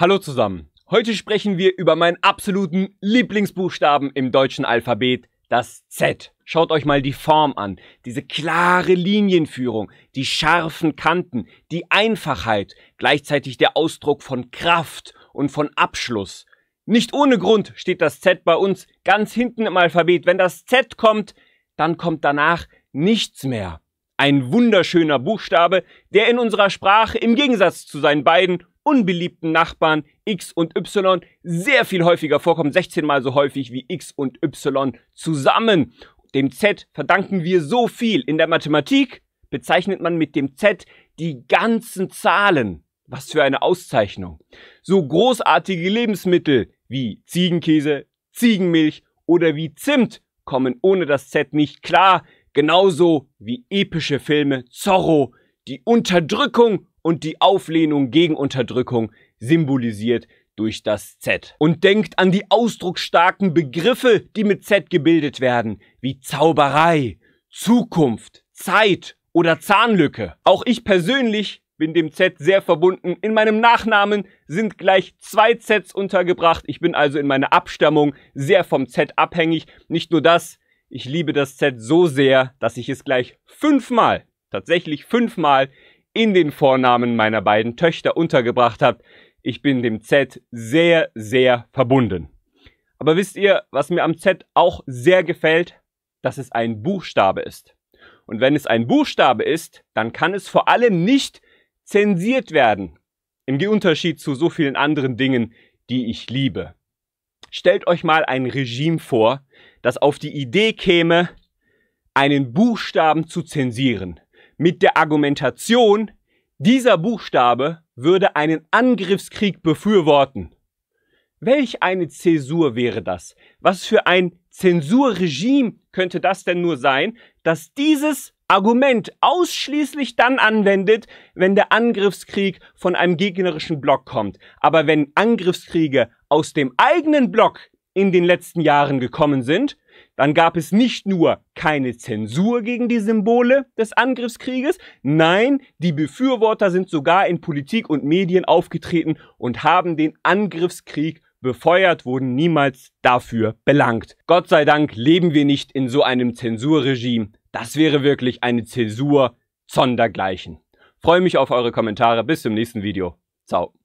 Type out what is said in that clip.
Hallo zusammen. Heute sprechen wir über meinen absoluten Lieblingsbuchstaben im deutschen Alphabet, das Z. Schaut euch mal die Form an, diese klare Linienführung, die scharfen Kanten, die Einfachheit, gleichzeitig der Ausdruck von Kraft und von Abschluss. Nicht ohne Grund steht das Z bei uns ganz hinten im Alphabet. Wenn das Z kommt, dann kommt danach nichts mehr. Ein wunderschöner Buchstabe, der in unserer Sprache im Gegensatz zu seinen beiden unbeliebten Nachbarn X und Y sehr viel häufiger vorkommen, 16 mal so häufig wie X und Y zusammen. Dem Z verdanken wir so viel. In der Mathematik bezeichnet man mit dem Z die ganzen Zahlen. Was für eine Auszeichnung. So großartige Lebensmittel wie Ziegenkäse, Ziegenmilch oder wie Zimt kommen ohne das Z nicht klar, genauso wie epische Filme Zorro, die Unterdrückung und die Auflehnung gegen Unterdrückung symbolisiert durch das Z. Und denkt an die ausdrucksstarken Begriffe, die mit Z gebildet werden, wie Zauberei, Zukunft, Zeit oder Zahnlücke. Auch ich persönlich bin dem Z sehr verbunden. In meinem Nachnamen sind gleich zwei Zs untergebracht. Ich bin also in meiner Abstammung sehr vom Z abhängig. Nicht nur das, ich liebe das Z so sehr, dass ich es gleich fünfmal, tatsächlich fünfmal in den Vornamen meiner beiden Töchter untergebracht habt. Ich bin dem Z sehr, sehr verbunden. Aber wisst ihr, was mir am Z auch sehr gefällt? Dass es ein Buchstabe ist. Und wenn es ein Buchstabe ist, dann kann es vor allem nicht zensiert werden. Im Unterschied zu so vielen anderen Dingen, die ich liebe. Stellt euch mal ein Regime vor, das auf die Idee käme, einen Buchstaben zu zensieren mit der Argumentation, dieser Buchstabe würde einen Angriffskrieg befürworten. Welch eine Zäsur wäre das? Was für ein Zensurregime könnte das denn nur sein, dass dieses Argument ausschließlich dann anwendet, wenn der Angriffskrieg von einem gegnerischen Block kommt. Aber wenn Angriffskriege aus dem eigenen Block in den letzten Jahren gekommen sind, dann gab es nicht nur keine Zensur gegen die Symbole des Angriffskrieges, nein, die Befürworter sind sogar in Politik und Medien aufgetreten und haben den Angriffskrieg befeuert, wurden niemals dafür belangt. Gott sei Dank leben wir nicht in so einem Zensurregime. Das wäre wirklich eine Zäsur sondergleichen. Freue mich auf eure Kommentare. Bis zum nächsten Video. Ciao.